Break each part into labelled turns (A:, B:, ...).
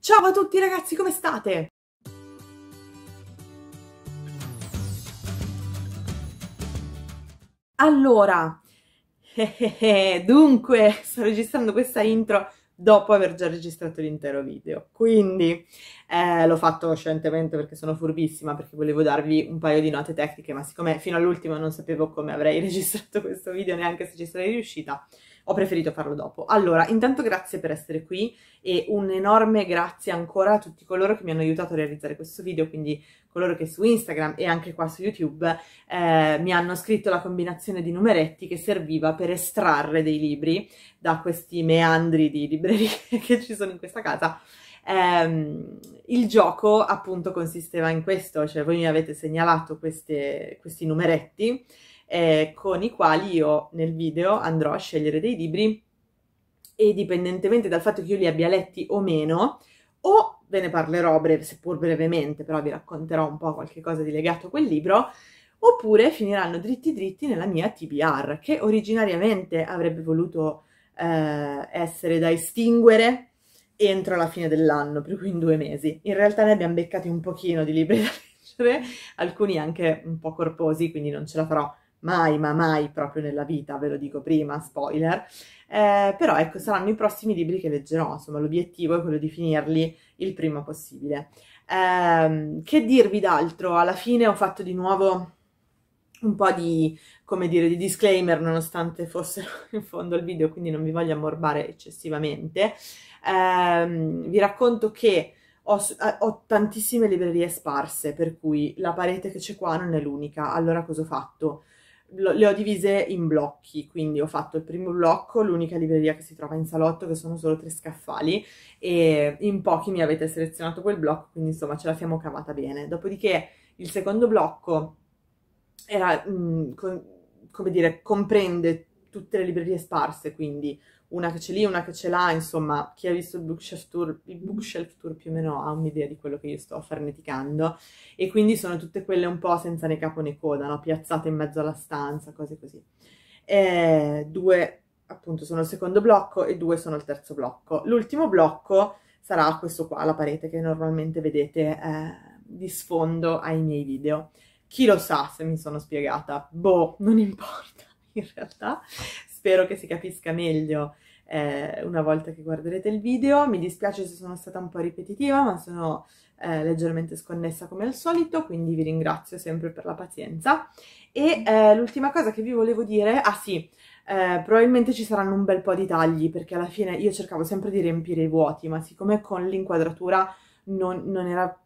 A: Ciao a tutti ragazzi, come state? Allora, eh eh eh, dunque, sto registrando questa intro dopo aver già registrato l'intero video, quindi eh, l'ho fatto scientemente perché sono furbissima, perché volevo darvi un paio di note tecniche, ma siccome fino all'ultimo non sapevo come avrei registrato questo video, neanche se ci sarei riuscita, ho preferito farlo dopo. Allora, intanto grazie per essere qui e un enorme grazie ancora a tutti coloro che mi hanno aiutato a realizzare questo video, quindi coloro che su Instagram e anche qua su YouTube eh, mi hanno scritto la combinazione di numeretti che serviva per estrarre dei libri da questi meandri di librerie che ci sono in questa casa. Um, il gioco appunto consisteva in questo, cioè voi mi avete segnalato queste, questi numeretti eh, con i quali io nel video andrò a scegliere dei libri e dipendentemente dal fatto che io li abbia letti o meno, o ve ne parlerò breve, seppur brevemente, però vi racconterò un po' qualcosa di legato a quel libro, oppure finiranno dritti dritti nella mia TBR, che originariamente avrebbe voluto eh, essere da estinguere entro la fine dell'anno, per cui in due mesi. In realtà ne abbiamo beccati un pochino di libri da leggere, alcuni anche un po' corposi, quindi non ce la farò mai ma mai proprio nella vita, ve lo dico prima, spoiler, eh, però ecco saranno i prossimi libri che leggerò, insomma l'obiettivo è quello di finirli il prima possibile. Eh, che dirvi d'altro? Alla fine ho fatto di nuovo un po' di, come dire, di disclaimer nonostante fossero in fondo al video, quindi non vi voglio ammorbare eccessivamente. Eh, vi racconto che ho, eh, ho, tantissime librerie sparse, per cui la parete che c'è qua non è l'unica. Allora cosa ho fatto? lo, le ho divise in blocchi, quindi ho fatto il primo blocco, l'unica libreria che si trova in salotto, che sono solo tre scaffali, e in pochi mi avete selezionato quel blocco, quindi insomma ce la siamo cavata bene. Dopodiché il secondo blocco era, mh, con, come dire, comprende tutte le librerie sparse, quindi una che c'è lì, una che ce l'ha, insomma, chi ha visto il bookshelf, tour, il bookshelf tour più o meno ha un'idea di quello che io sto farneticando e quindi sono tutte quelle un po' senza né capo né coda, no? piazzate in mezzo alla stanza, cose così. E due appunto sono il secondo blocco e due sono il terzo blocco. L'ultimo blocco sarà questo qua, la parete che normalmente vedete eh, di sfondo ai miei video. Chi lo sa se mi sono spiegata? Boh, non importa in realtà spero che si capisca meglio eh, una volta che guarderete il video. Mi dispiace se sono stata un po' ripetitiva, ma sono eh, leggermente sconnessa come al solito, quindi vi ringrazio sempre per la pazienza. E eh, l'ultima cosa che vi volevo dire, ah sì, eh, probabilmente ci saranno un bel po' di tagli perché alla fine io cercavo sempre di riempire i vuoti, ma siccome con l'inquadratura non, non era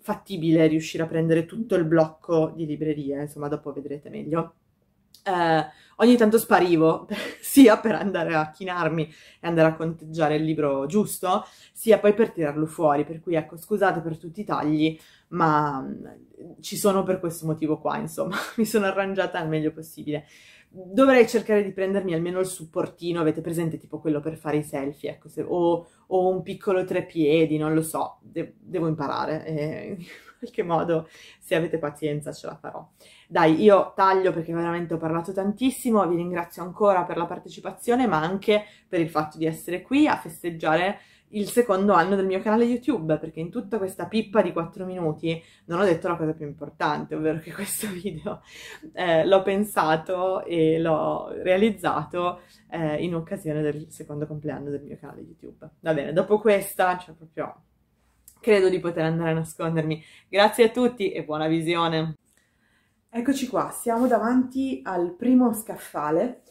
A: fattibile riuscire a prendere tutto il blocco di libreria, insomma dopo vedrete meglio eh, ogni tanto sparivo, sia per andare a chinarmi e andare a conteggiare il libro giusto, sia poi per tirarlo fuori, per cui ecco, scusate per tutti i tagli, ma mm, ci sono per questo motivo qua, insomma, mi sono arrangiata al meglio possibile. Dovrei cercare di prendermi almeno il supportino, avete presente tipo quello per fare i selfie, ecco, se, o, o, un piccolo trepiedi, non lo so, de- devo imparare. Eh qualche modo, se avete pazienza, ce la farò. Dai, io taglio perché veramente ho parlato tantissimo, vi ringrazio ancora per la partecipazione, ma anche per il fatto di essere qui a festeggiare il secondo anno del mio canale YouTube, perché in tutta questa pippa di 4 minuti non ho detto la cosa più importante, ovvero che questo video eh, l'ho pensato e l'ho realizzato eh, in occasione del secondo compleanno del mio canale YouTube. Va bene, dopo questa, cioè proprio credo di poter andare a nascondermi. Grazie a tutti e buona visione! Eccoci qua, siamo davanti al primo scaffale.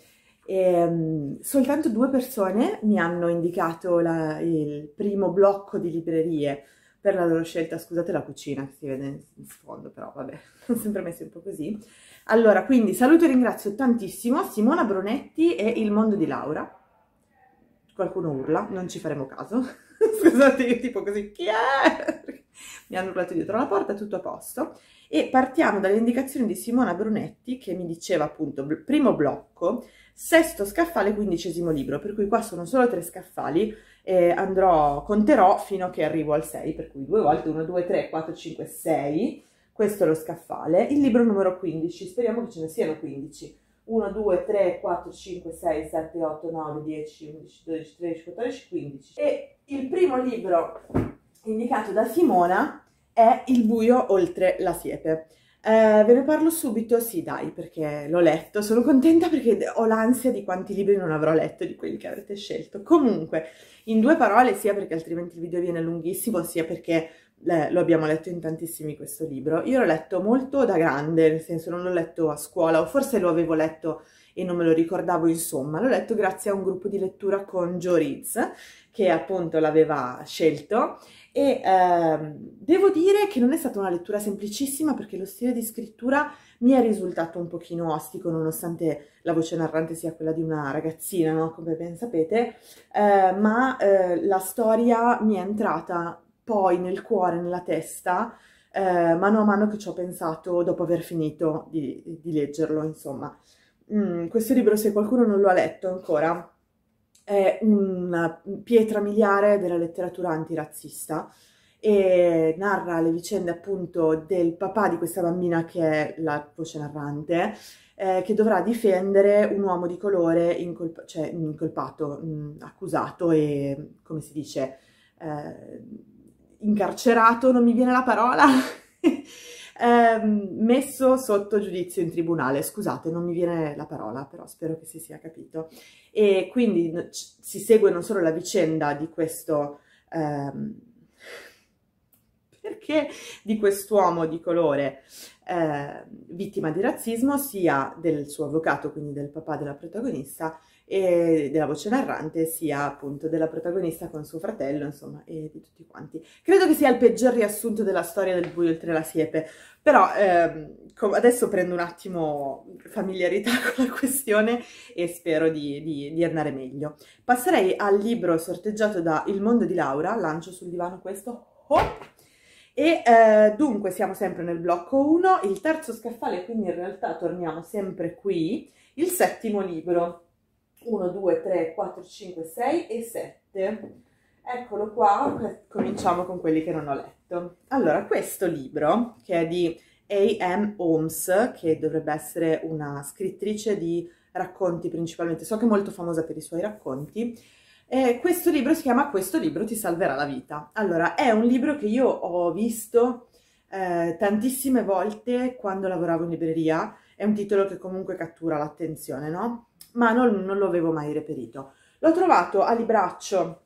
A: E, ehm, soltanto due persone mi hanno indicato la, il primo blocco di librerie per la loro scelta. Scusate la cucina che si vede in sfondo, però vabbè, sono sempre messi un po' così. Allora, quindi saluto e ringrazio tantissimo Simona Brunetti e Il Mondo di Laura qualcuno urla, non ci faremo caso, scusate io tipo così, chi è? mi hanno urlato dietro la porta, tutto a posto, e partiamo dalle indicazioni di Simona Brunetti che mi diceva appunto primo blocco, sesto scaffale, quindicesimo libro, per cui qua sono solo tre scaffali, eh, andrò, conterò fino a che arrivo al 6, per cui due volte, 1, 2, 3, 4, 5, 6, questo è lo scaffale, il libro numero 15, speriamo che ce ne siano 15, 1, 2, 3, 4, 5, 6, 7, 8, 9, 10, 11, 12, 13, 14, 15. E il primo libro indicato da Simona è Il buio oltre la siepe. Eh, ve ne parlo subito? Sì, dai, perché l'ho letto. Sono contenta perché ho l'ansia di quanti libri non avrò letto di quelli che avrete scelto. Comunque, in due parole, sia perché altrimenti il video viene lunghissimo, sia perché le, lo abbiamo letto in tantissimi questo libro. Io l'ho letto molto da grande, nel senso non l'ho letto a scuola, o forse lo avevo letto e non me lo ricordavo, insomma, l'ho letto grazie a un gruppo di lettura con Joe Riz, che appunto l'aveva scelto, e ehm, devo dire che non è stata una lettura semplicissima perché lo stile di scrittura mi è risultato un pochino ostico, nonostante la voce narrante sia quella di una ragazzina, no? come ben sapete, eh, ma eh, la storia mi è entrata poi nel cuore, nella testa, eh, mano a mano che ci ho pensato dopo aver finito di, di leggerlo, insomma. Mm, questo libro, se qualcuno non lo ha letto ancora, è una pietra miliare della letteratura antirazzista e narra le vicende appunto del papà di questa bambina che è la voce narrante eh, che dovrà difendere un uomo di colore incolp- cioè, incolpato, mh, mm, accusato e come si dice eh, incarcerato, non mi viene la parola, eh, messo sotto giudizio in tribunale. Scusate, non mi viene la parola, però spero che si sia capito. E quindi si segue non solo la vicenda di questo... Ehm, perché di quest'uomo di colore eh, vittima di razzismo, sia del suo avvocato, quindi del papà della protagonista, e della voce narrante sia appunto della protagonista con suo fratello, insomma, e di tutti quanti. Credo che sia il peggior riassunto della storia del buio oltre la siepe, però ehm, adesso prendo un attimo familiarità con la questione e spero di, di, di, andare meglio. Passerei al libro sorteggiato da Il mondo di Laura, lancio sul divano questo. Oh! E eh, dunque siamo sempre nel blocco 1, il terzo scaffale, quindi in realtà torniamo sempre qui, il settimo libro 1, 2, 3, 4, 5, 6 e 7. Eccolo qua, cominciamo con quelli che non ho letto. Allora, questo libro, che è di A.M. Holmes, che dovrebbe essere una scrittrice di racconti principalmente, so che è molto famosa per i suoi racconti, eh, questo libro si chiama Questo libro ti salverà la vita. Allora, è un libro che io ho visto eh, tantissime volte quando lavoravo in libreria, è un titolo che comunque cattura l'attenzione, no? ma non, non lo avevo mai reperito. L'ho trovato a libraccio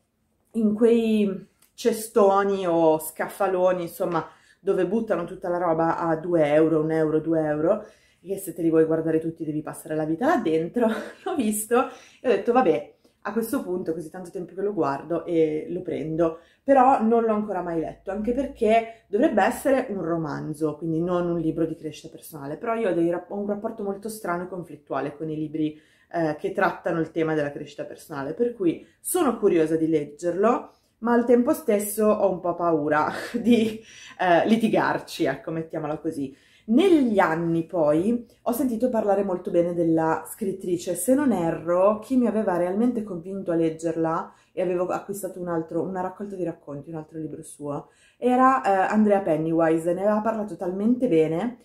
A: in quei cestoni o scaffaloni, insomma, dove buttano tutta la roba a 2 euro, 1 euro, 2 euro, che se te li vuoi guardare tutti devi passare la vita là dentro, l'ho visto e ho detto vabbè, a questo punto così tanto tempo che lo guardo e lo prendo, però non l'ho ancora mai letto, anche perché dovrebbe essere un romanzo, quindi non un libro di crescita personale, però io ho, dei, ho un rapporto molto strano e conflittuale con i libri eh, che trattano il tema della crescita personale, per cui sono curiosa di leggerlo, ma al tempo stesso ho un po' paura di eh, litigarci, ecco, mettiamola così. Negli anni poi ho sentito parlare molto bene della scrittrice, se non erro, chi mi aveva realmente convinto a leggerla e avevo acquistato un altro, una raccolta di racconti, un altro libro suo, era eh, Andrea Pennywise, ne aveva parlato talmente bene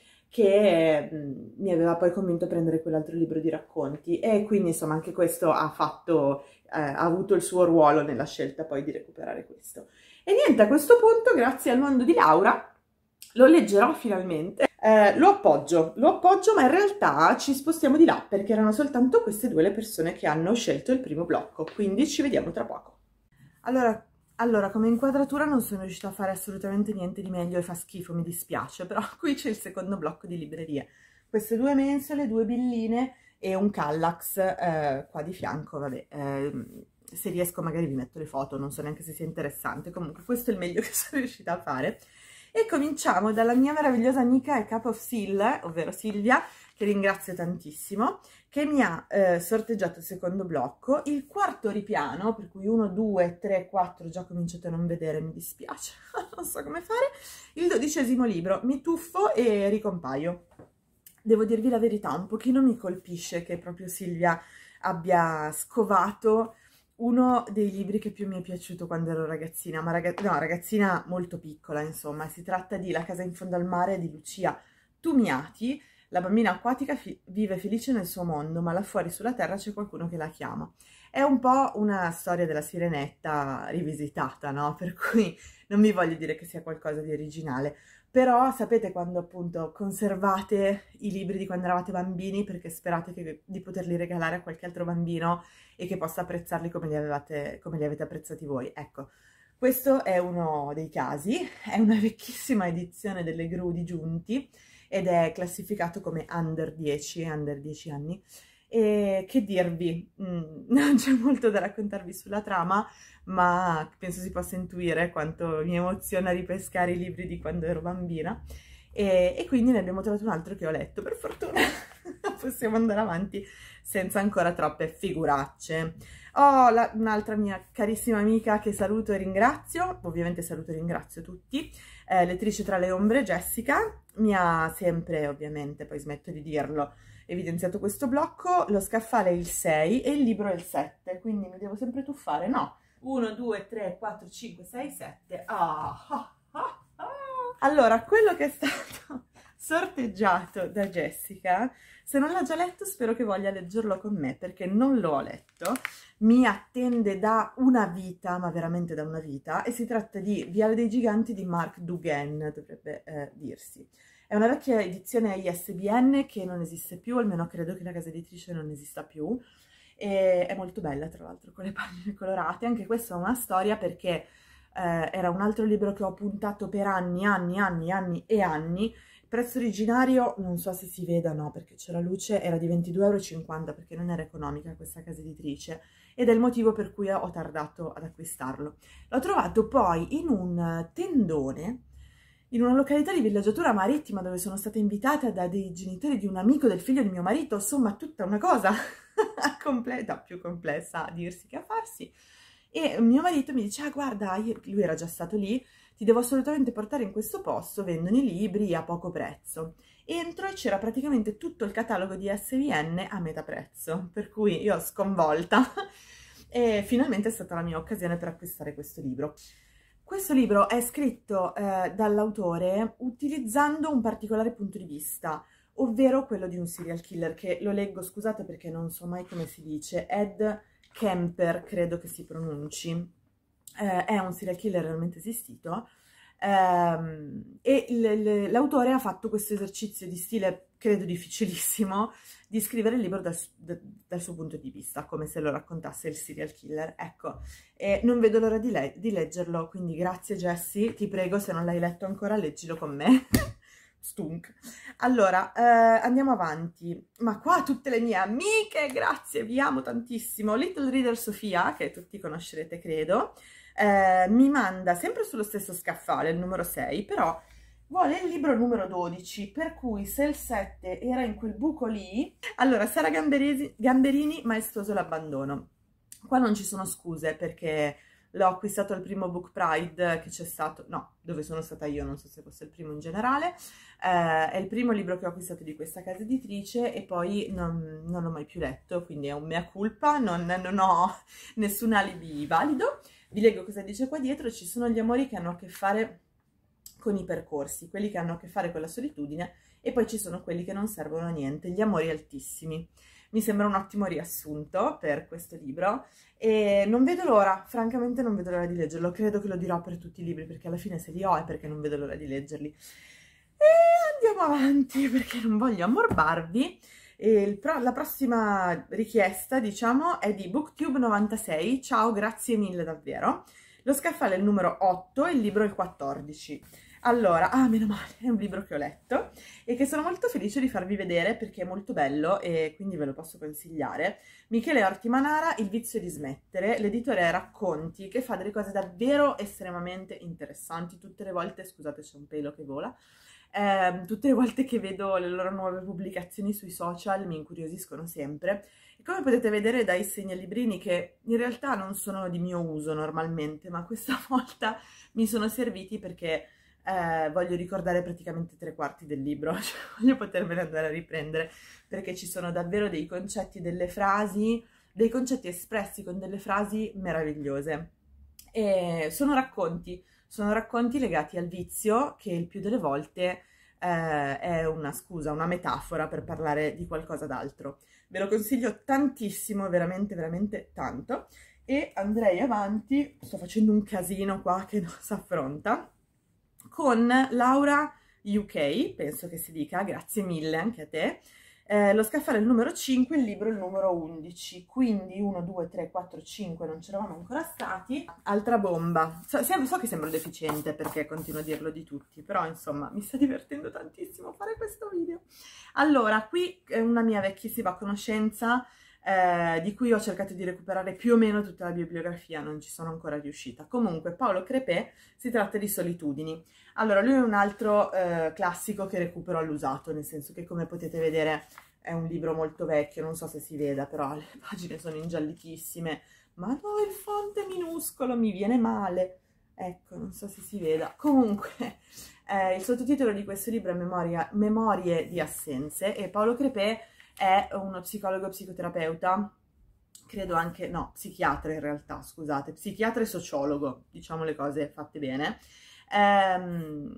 A: che mi aveva poi convinto a prendere quell'altro libro di racconti e quindi insomma anche questo ha, fatto, eh, ha avuto il suo ruolo nella scelta poi di recuperare questo. E niente, a questo punto, grazie al mondo di Laura, lo leggerò finalmente. Eh, lo appoggio, lo appoggio, ma in realtà ci spostiamo di là perché erano soltanto queste due le persone che hanno scelto il primo blocco, quindi ci vediamo tra poco. Allora, allora, come inquadratura non sono riuscita a fare assolutamente niente di meglio e fa schifo, mi dispiace, però qui c'è il secondo blocco di librerie. Queste due mensole, due billine e un Kallax eh, qua di fianco, vabbè, eh, se riesco magari vi metto le foto, non so neanche se sia interessante, comunque questo è il meglio che sono riuscita a fare. E cominciamo dalla mia meravigliosa amica e capo of Seal, ovvero Silvia, che ringrazio tantissimo, che mi ha eh, sorteggiato il secondo blocco, il quarto ripiano, per cui 1, 2, 3, 4, già cominciate a non vedere, mi dispiace, non so come fare, il dodicesimo libro, mi tuffo e ricompaio. Devo dirvi la verità, un pochino mi colpisce che proprio Silvia abbia scovato uno dei libri che più mi è piaciuto quando ero ragazzina, ma ragaz no, ragazzina molto piccola, insomma, si tratta di La casa in fondo al mare di Lucia Tumiati, la bambina acquatica fi- vive felice nel suo mondo, ma là fuori sulla Terra c'è qualcuno che la chiama. È un po' una storia della sirenetta rivisitata, no? Per cui non vi voglio dire che sia qualcosa di originale, però sapete quando appunto conservate i libri di quando eravate bambini perché sperate che, di poterli regalare a qualche altro bambino e che possa apprezzarli come li, avevate, come li avete apprezzati voi. Ecco, questo è uno dei casi, è una vecchissima edizione delle gru di Giunti ed è classificato come under 10, under 10 anni. E che dirvi? Mm, non c'è molto da raccontarvi sulla trama, ma penso si possa intuire quanto mi emoziona ripescare i libri di quando ero bambina. E, e quindi ne abbiamo trovato un altro che ho letto, per fortuna possiamo andare avanti senza ancora troppe figuracce. Ho la, un'altra mia carissima amica che saluto e ringrazio, ovviamente saluto e ringrazio tutti, eh, lettrice tra le ombre Jessica, mi ha sempre, ovviamente, poi smetto di dirlo, evidenziato questo blocco, lo scaffale è il 6 e il libro è il 7, quindi mi devo sempre tuffare, no? 1, 2, 3, 4, 5, 6, 7, ah, Allora, quello che è stato sorteggiato da Jessica. Se non l'ha già letto spero che voglia leggerlo con me perché non l'ho letto mi attende da una vita, ma veramente da una vita, e si tratta di Viale dei Giganti di Mark Dugan, dovrebbe eh, dirsi. È una vecchia edizione ISBN che non esiste più, almeno credo che la casa editrice non esista più, e è molto bella tra l'altro con le pagine colorate, anche questa è una storia perché eh, era un altro libro che ho puntato per anni, anni, anni, anni e anni, il prezzo originario non so se si veda no perché c'è la luce, era di 22,50 euro perché non era economica questa casa editrice, ed è il motivo per cui ho tardato ad acquistarlo. L'ho trovato poi in un tendone in una località di villeggiatura marittima dove sono stata invitata da dei genitori di un amico del figlio di mio marito, insomma tutta una cosa completa, più complessa a dirsi che a farsi. E mio marito mi dice, ah guarda, lui era già stato lì, ti devo assolutamente portare in questo posto, vendono i libri a poco prezzo. Entro e c'era praticamente tutto il catalogo di SVN a metà prezzo, per cui io sconvolta e finalmente è stata la mia occasione per acquistare questo libro. Questo libro è scritto eh, dall'autore utilizzando un particolare punto di vista, ovvero quello di un serial killer, che lo leggo, scusate perché non so mai come si dice, Ed Kemper credo che si pronunci, eh, è un serial killer realmente esistito, Ehm, e l'autore ha fatto questo esercizio di stile, credo difficilissimo, di scrivere il libro dal, dal, suo punto di vista, come se lo raccontasse il serial killer. Ecco, e non vedo l'ora di, le di leggerlo, quindi grazie Jessie, ti prego se non l'hai letto ancora leggilo con me. Stunk. Allora, eh, andiamo avanti. Ma qua tutte le mie amiche, grazie, vi amo tantissimo. Little Reader Sofia, che tutti conoscerete credo, eh, mi manda sempre sullo stesso scaffale, il numero 6, però vuole il libro numero 12, per cui se il 7 era in quel buco lì, allora Sara Gamberesi, Gamberini, maestoso l'abbandono. Qua non ci sono scuse perché l'ho acquistato al primo Book Pride che c'è stato, no, dove sono stata io, non so se fosse il primo in generale, eh, è il primo libro che ho acquistato di questa casa editrice e poi non, non l'ho mai più letto, quindi è un mea culpa, non, non ho nessun alibi valido. Vi leggo cosa dice qua dietro, ci sono gli amori che hanno a che fare con i percorsi, quelli che hanno a che fare con la solitudine e poi ci sono quelli che non servono a niente, gli amori altissimi. Mi sembra un ottimo riassunto per questo libro e non vedo l'ora, francamente non vedo l'ora di leggerlo, credo che lo dirò per tutti i libri perché alla fine se li ho è perché non vedo l'ora di leggerli. E andiamo avanti perché non voglio ammorbarvi. E pro la prossima richiesta, diciamo, è di BookTube96. Ciao, grazie mille davvero. Lo scaffale è il numero 8 e il libro è il 14. Allora, ah, meno male, è un libro che ho letto e che sono molto felice di farvi vedere perché è molto bello e quindi ve lo posso consigliare. Michele Ortimanara, Il vizio di smettere, l'editore Racconti, che fa delle cose davvero estremamente interessanti tutte le volte, scusate c'è un pelo che vola, eh, tutte le volte che vedo le loro nuove pubblicazioni sui social mi incuriosiscono sempre. E come potete vedere dai segnalibrini che in realtà non sono di mio uso normalmente, ma questa volta mi sono serviti perché eh, voglio ricordare praticamente tre quarti del libro, cioè voglio potermene andare a riprendere, perché ci sono davvero dei concetti, delle frasi, dei concetti espressi con delle frasi meravigliose. E sono racconti sono racconti legati al vizio che il più delle volte eh, è una scusa, una metafora per parlare di qualcosa d'altro. Ve lo consiglio tantissimo, veramente, veramente tanto. E andrei avanti, sto facendo un casino qua che non si affronta, con Laura UK, penso che si dica, grazie mille anche a te, eh, lo scaffale il numero 5, il libro il numero 11, quindi 1, 2, 3, 4, 5 non c'eravamo ancora stati. Altra bomba, so, so che sembro deficiente perché continuo a dirlo di tutti, però insomma mi sta divertendo tantissimo fare questo video. Allora, qui è una mia vecchissima conoscenza eh, di cui ho cercato di recuperare più o meno tutta la bibliografia, non ci sono ancora riuscita. Comunque, Paolo Crepè si tratta di solitudini. Allora, lui è un altro eh, classico che recupero all'usato, nel senso che come potete vedere è un libro molto vecchio, non so se si veda, però le pagine sono ingiallitissime. Ma no, il fonte è minuscolo, mi viene male. Ecco, non so se si veda. Comunque, eh, il sottotitolo di questo libro è Memoria, Memorie di assenze e Paolo Crepè è uno psicologo psicoterapeuta, credo anche, no, psichiatra in realtà, scusate, psichiatra e sociologo, diciamo le cose fatte bene, ehm,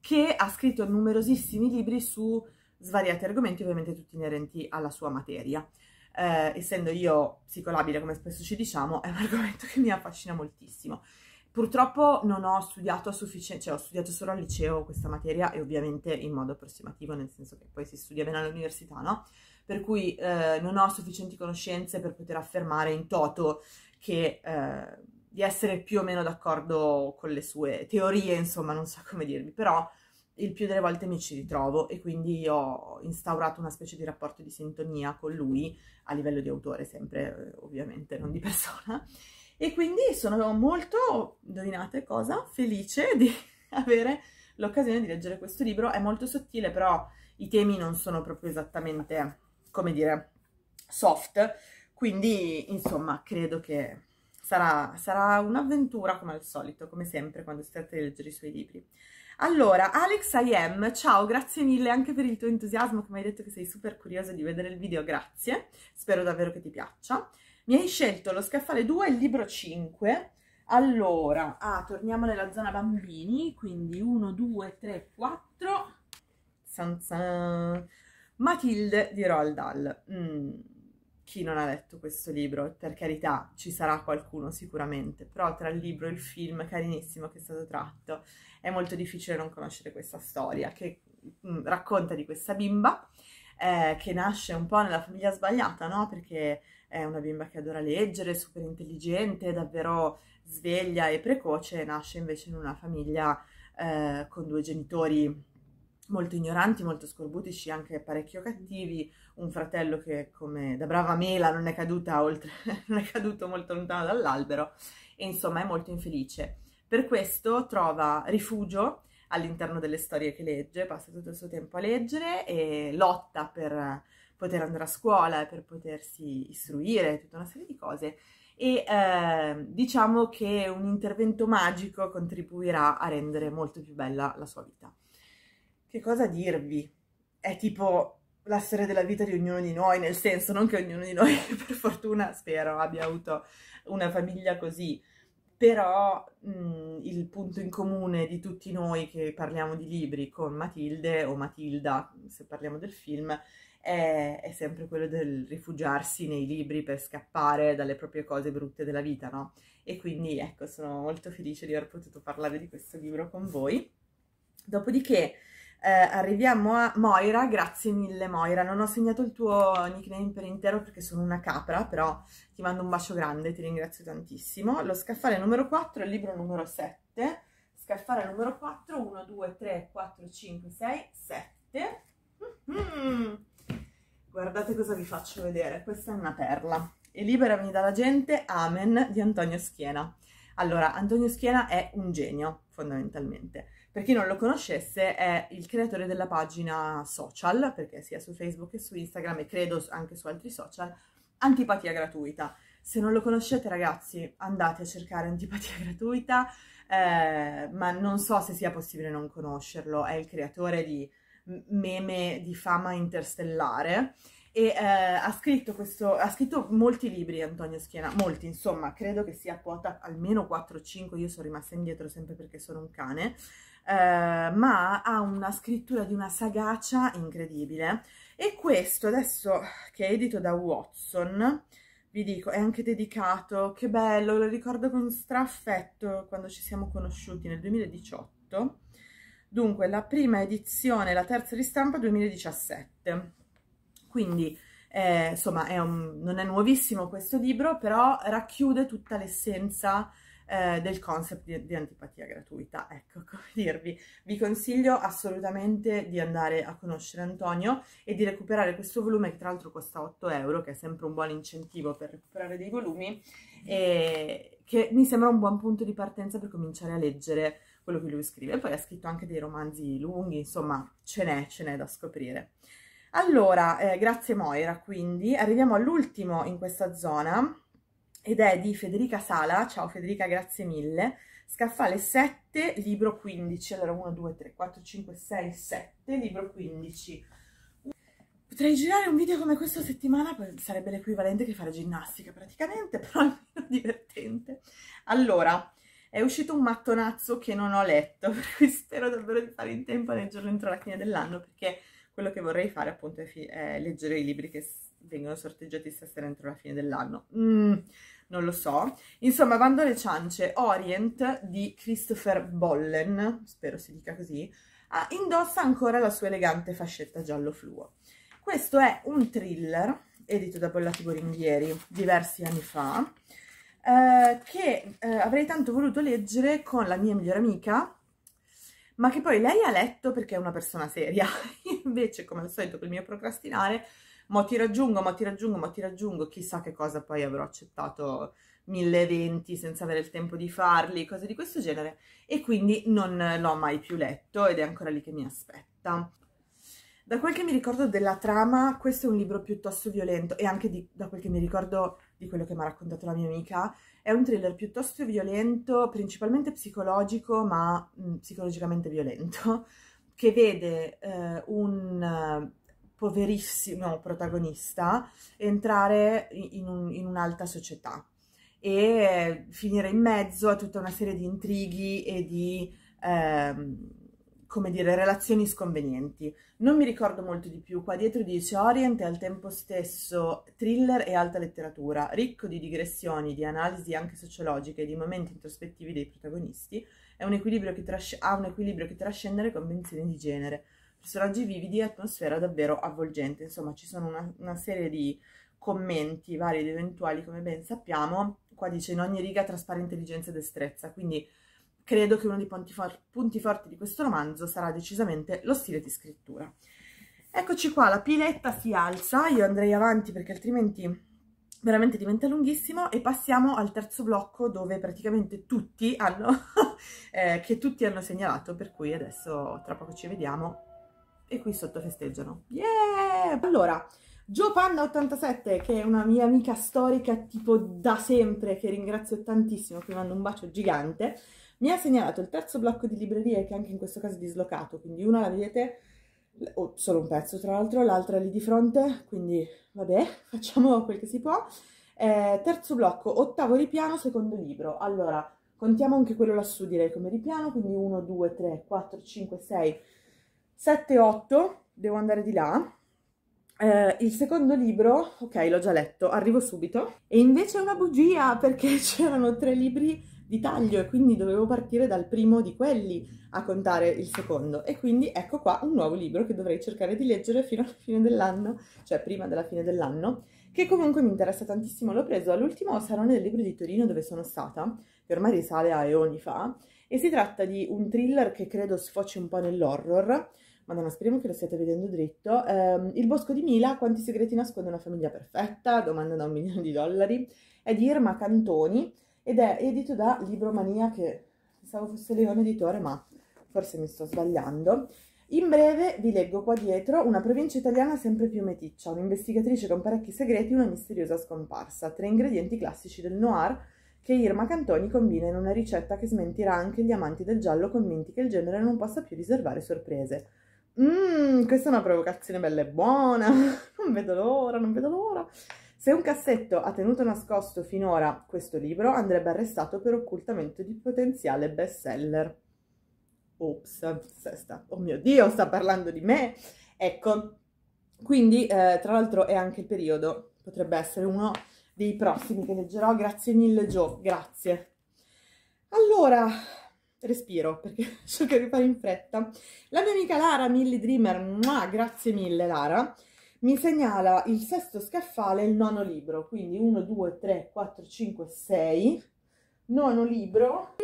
A: che ha scritto numerosissimi libri su svariati argomenti, ovviamente tutti inerenti alla sua materia. Eh, essendo io psicolabile, come spesso ci diciamo, è un argomento che mi affascina moltissimo. Purtroppo non ho studiato a sufficienza, cioè ho studiato solo al liceo questa materia e ovviamente in modo approssimativo, nel senso che poi si studia bene all'università, no? Per cui eh, non ho sufficienti conoscenze per poter affermare in toto che eh, di essere più o meno d'accordo con le sue teorie, insomma, non so come dirvi, però il più delle volte mi ci ritrovo e quindi ho instaurato una specie di rapporto di sintonia con lui, a livello di autore sempre, eh, ovviamente, non di persona. E quindi sono molto, indovinate cosa, felice di avere l'occasione di leggere questo libro. È molto sottile, però i temi non sono proprio esattamente, come dire, soft. Quindi, insomma, credo che sarà, sarà un'avventura come al solito, come sempre quando si tratta di leggere i suoi libri. Allora, Alex I am, ciao, grazie mille anche per il tuo entusiasmo che mi hai detto che sei super curioso di vedere il video, grazie, spero davvero che ti piaccia. Mi hai scelto lo scaffale 2 e il libro 5. Allora, ah, torniamo nella zona bambini, quindi 1, 2, 3, 4. Matilde di Roald Dahl. Mm chi non ha letto questo libro, per carità ci sarà qualcuno sicuramente, però tra il libro e il film carinissimo che è stato tratto è molto difficile non conoscere questa storia che mh, mm, racconta di questa bimba eh, che nasce un po' nella famiglia sbagliata, no? Perché è una bimba che adora leggere, super intelligente, davvero sveglia e precoce, nasce invece in una famiglia eh, con due genitori molto ignoranti, molto scorbutici, anche parecchio cattivi, un fratello che come da brava mela non è, caduta oltre, non è caduto molto lontano dall'albero e insomma è molto infelice. Per questo trova rifugio all'interno delle storie che legge, passa tutto il suo tempo a leggere e lotta per poter andare a scuola, per potersi istruire, tutta una serie di cose e eh, diciamo che un intervento magico contribuirà a rendere molto più bella la sua vita che cosa dirvi? È tipo la storia della vita di ognuno di noi, nel senso non che ognuno di noi, per fortuna, spero, abbia avuto una famiglia così, però mh, mm, il punto in comune di tutti noi che parliamo di libri con Matilde o Matilda, se parliamo del film, è, è, sempre quello del rifugiarsi nei libri per scappare dalle proprie cose brutte della vita, no? E quindi ecco, sono molto felice di aver potuto parlare di questo libro con voi. Dopodiché eh, arriviamo a Moira, grazie mille Moira, non ho segnato il tuo nickname per intero perché sono una capra, però ti mando un bacio grande, ti ringrazio tantissimo. Lo scaffale numero 4, il libro numero 7, scaffale numero 4, 1, 2, 3, 4, 5, 6, 7. Mm -hmm. Guardate cosa vi faccio vedere, questa è una perla. E liberami dalla gente, Amen, di Antonio Schiena. Allora, Antonio Schiena è un genio, fondamentalmente per chi non lo conoscesse è il creatore della pagina social, perché sia su Facebook che su Instagram e credo anche su altri social, Antipatia Gratuita. Se non lo conoscete ragazzi andate a cercare Antipatia Gratuita, eh, ma non so se sia possibile non conoscerlo, è il creatore di meme di fama interstellare e eh, ha, scritto questo, ha scritto molti libri Antonio Schiena, molti insomma, credo che sia a quota almeno 4 o 5, io sono rimasta indietro sempre perché sono un cane, eh, ma ha una scrittura di una sagacia incredibile. E questo adesso che è edito da Watson, vi dico, è anche dedicato, che bello, lo ricordo con straffetto quando ci siamo conosciuti nel 2018. Dunque, la prima edizione, la terza ristampa 2017. Quindi, eh, insomma, è un, non è nuovissimo questo libro, però racchiude tutta l'essenza eh, del concept di, di, antipatia gratuita, ecco, come dirvi. Vi consiglio assolutamente di andare a conoscere Antonio e di recuperare questo volume che tra l'altro costa 8 euro, che è sempre un buon incentivo per recuperare dei volumi, e che mi sembra un buon punto di partenza per cominciare a leggere quello che lui scrive. poi ha scritto anche dei romanzi lunghi, insomma, ce n'è, ce n'è da scoprire. Allora, eh, grazie Moira, quindi arriviamo all'ultimo in questa zona, ed è di Federica Sala, ciao Federica, grazie mille, Scaffale 7, libro 15, allora 1, 2, 3, 4, 5, 6, 7, libro 15. Potrei girare un video come questo settimana, sarebbe l'equivalente che fare ginnastica praticamente, però almeno divertente. Allora, è uscito un mattonazzo che non ho letto, per cui spero davvero di fare in tempo a leggerlo entro la fine dell'anno, perché quello che vorrei fare appunto è, è leggere i libri che vengono sorteggiati stasera entro la fine dell'anno. Mm, non lo so. Insomma, bando alle ciance, Orient di Christopher Bollen, spero si dica così, indossa ancora la sua elegante fascetta giallo fluo. Questo è un thriller edito da Bollati Boringhieri diversi anni fa, eh, che eh, avrei tanto voluto leggere con la mia migliore amica, ma che poi lei ha letto perché è una persona seria. Invece, come al solito, col mio procrastinare, ma ti raggiungo, ma ti raggiungo, ma ti raggiungo, chissà che cosa poi avrò accettato mille eventi senza avere il tempo di farli, cose di questo genere, e quindi non l'ho mai più letto ed è ancora lì che mi aspetta. Da quel che mi ricordo della trama, questo è un libro piuttosto violento e anche di, da quel che mi ricordo di quello che mi ha raccontato la mia amica, è un thriller piuttosto violento, principalmente psicologico, ma mh, psicologicamente violento, che vede eh, un poverissimo protagonista entrare in, un, in un'alta società e finire in mezzo a tutta una serie di intrighi e di ehm, come dire, relazioni sconvenienti. Non mi ricordo molto di più, qua dietro dice Orient è al tempo stesso thriller e alta letteratura, ricco di digressioni, di analisi anche sociologiche e di momenti introspettivi dei protagonisti, un trasc- ha un equilibrio che trascende le convenzioni di genere personaggi vividi e atmosfera davvero avvolgente. Insomma, ci sono una, una serie di commenti vari ed eventuali, come ben sappiamo. Qua dice in ogni riga traspare intelligenza e destrezza, quindi credo che uno dei punti, for punti forti di questo romanzo sarà decisamente lo stile di scrittura. Eccoci qua, la piletta si alza, io andrei avanti perché altrimenti veramente diventa lunghissimo e passiamo al terzo blocco dove praticamente tutti hanno, eh, che tutti hanno segnalato, per cui adesso tra poco ci vediamo e qui sotto festeggiano. Yeah! Allora, Giopanna87, che è una mia amica storica tipo da sempre, che ringrazio tantissimo, che mando un bacio gigante, mi ha segnalato il terzo blocco di librerie che anche in questo caso è dislocato, quindi una la vedete, o solo un pezzo tra l'altro, l'altra lì di fronte, quindi vabbè, facciamo quel che si può. Eh, terzo blocco, ottavo ripiano, secondo libro. Allora, contiamo anche quello lassù direi come ripiano, quindi 1, 2, 3, 4, 5, 6, 7-8, devo andare di là. Eh, il secondo libro, ok, l'ho già letto, arrivo subito. E invece è una bugia perché c'erano tre libri di taglio e quindi dovevo partire dal primo di quelli a contare il secondo. E quindi ecco qua un nuovo libro che dovrei cercare di leggere fino alla fine dell'anno, cioè prima della fine dell'anno, che comunque mi interessa tantissimo. L'ho preso all'ultimo salone del libro di Torino dove sono stata, che ormai risale a eoni fa, e si tratta di un thriller che credo sfoci un po' nell'horror Madonna, speriamo che lo stiate vedendo dritto. Eh, il bosco di Mila, quanti segreti nasconde una famiglia perfetta? Domanda da un milione di dollari. È di Irma Cantoni ed è edito da Libromania, che pensavo fosse Leone Editore, ma forse mi sto sbagliando. In breve vi leggo qua dietro una provincia italiana sempre più meticcia, un'investigatrice con parecchi segreti e una misteriosa scomparsa, tre ingredienti classici del noir che Irma Cantoni combina in una ricetta che smentirà anche gli amanti del giallo convinti che il genere non possa più riservare sorprese. Mmm, questa è una provocazione bella e buona. Non vedo l'ora, non vedo l'ora. Se un cassetto ha tenuto nascosto finora questo libro, andrebbe arrestato per occultamento di potenziale bestseller. Ops, sta, oh mio Dio, sta parlando di me. Ecco, quindi eh, tra l'altro è anche il periodo, potrebbe essere uno dei prossimi che leggerò. Grazie mille Joe, grazie. Allora, respiro perché cerco di fare in fretta. La mia amica Lara Millie Dreamer, mua, grazie mille Lara, mi segnala il sesto scaffale e il nono libro, quindi 1, 2, 3, 4, 5, 6, nono libro.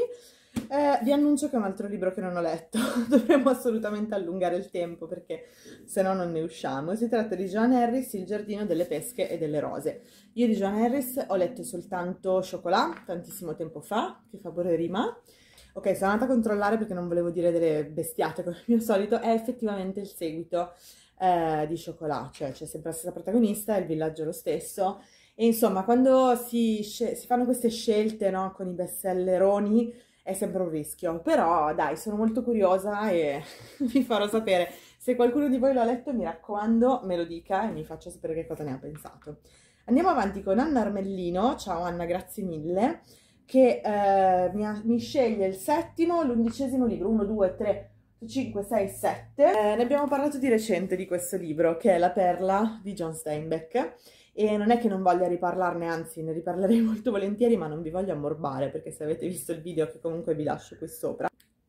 A: Eh, vi annuncio che è un altro libro che non ho letto, dovremmo assolutamente allungare il tempo perché se no non ne usciamo. Si tratta di Joan Harris, Il giardino delle pesche e delle rose. Io di Joan Harris ho letto soltanto Chocolat tantissimo tempo fa, che favore rima, Ok, sono andata a controllare perché non volevo dire delle bestiate come al mio solito, è effettivamente il seguito eh, di Chocolat, cioè c'è sempre la stessa protagonista, il villaggio lo stesso. E insomma, quando si, si fanno queste scelte no, con i bestselleroni è sempre un rischio, però dai, sono molto curiosa e vi farò sapere. Se qualcuno di voi l'ha letto, mi raccomando, me lo dica e mi faccia sapere che cosa ne ha pensato. Andiamo avanti con Anna Armellino, ciao Anna, grazie mille che eh, mi, mi, sceglie il settimo, l'undicesimo libro, 1, 2, 3, 5, 6, 7. ne abbiamo parlato di recente di questo libro, che è La perla di John Steinbeck, e non è che non voglia riparlarne, anzi ne riparlerei molto volentieri, ma non vi voglio ammorbare, perché se avete visto il video che comunque vi lascio qui sopra,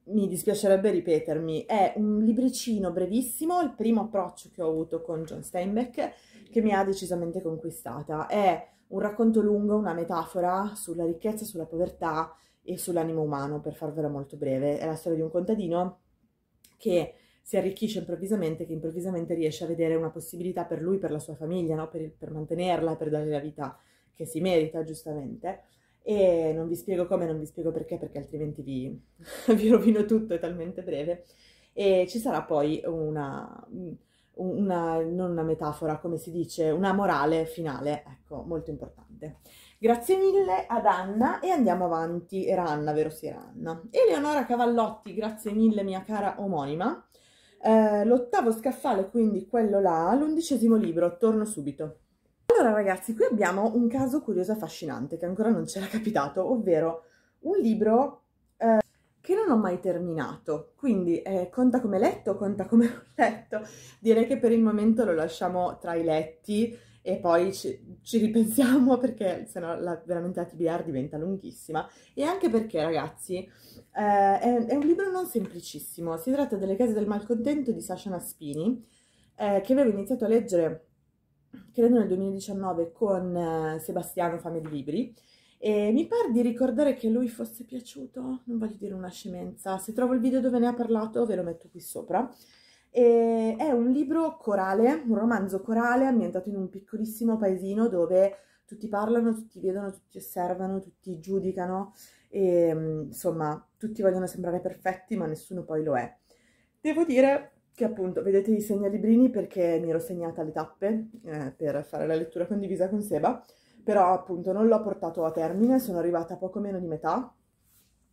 A: mi dispiacerebbe ripetermi, è un libricino brevissimo, il primo approccio che ho avuto con John Steinbeck, che mi ha decisamente conquistata. È un racconto lungo, una metafora sulla ricchezza, sulla povertà e sull'animo umano, per farvela molto breve. È la storia di un contadino che si arricchisce improvvisamente, che improvvisamente riesce a vedere una possibilità per lui, per la sua famiglia, no? per, per, mantenerla, per dare la vita che si merita giustamente. E non vi spiego come, non vi spiego perché, perché altrimenti vi, vi rovino tutto, è talmente breve. E ci sarà poi una, una, non una metafora, come si dice, una morale finale, ecco, molto importante. Grazie mille ad Anna e andiamo avanti, era Anna, vero sì era Anna. Eleonora Cavallotti, grazie mille mia cara omonima. Eh, l'ottavo scaffale, quindi quello là, l'undicesimo libro, torno subito. Allora ragazzi, qui abbiamo un caso curioso e affascinante che ancora non c'era capitato, ovvero un libro che non ho mai terminato, quindi eh, conta come letto, conta come ho letto. Direi che per il momento lo lasciamo tra i letti e poi ci, ci ripensiamo perché sennò la, veramente la TBR diventa lunghissima e anche perché ragazzi eh, è, è, un libro non semplicissimo, si tratta delle case del malcontento di Sasha Naspini eh, che avevo iniziato a leggere credo nel 2019 con eh, Sebastiano Fame di Libri e mi pare di ricordare che lui fosse piaciuto, non voglio dire una scemenza, se trovo il video dove ne ha parlato ve lo metto qui sopra. E è un libro corale, un romanzo corale ambientato in un piccolissimo paesino dove tutti parlano, tutti vedono, tutti osservano, tutti giudicano e mm, insomma tutti vogliono sembrare perfetti ma nessuno poi lo è. Devo dire che appunto vedete i segnalibrini perché mi ero segnata le tappe eh, per fare la lettura condivisa con Seba però appunto non l'ho portato a termine, sono arrivata a poco meno di metà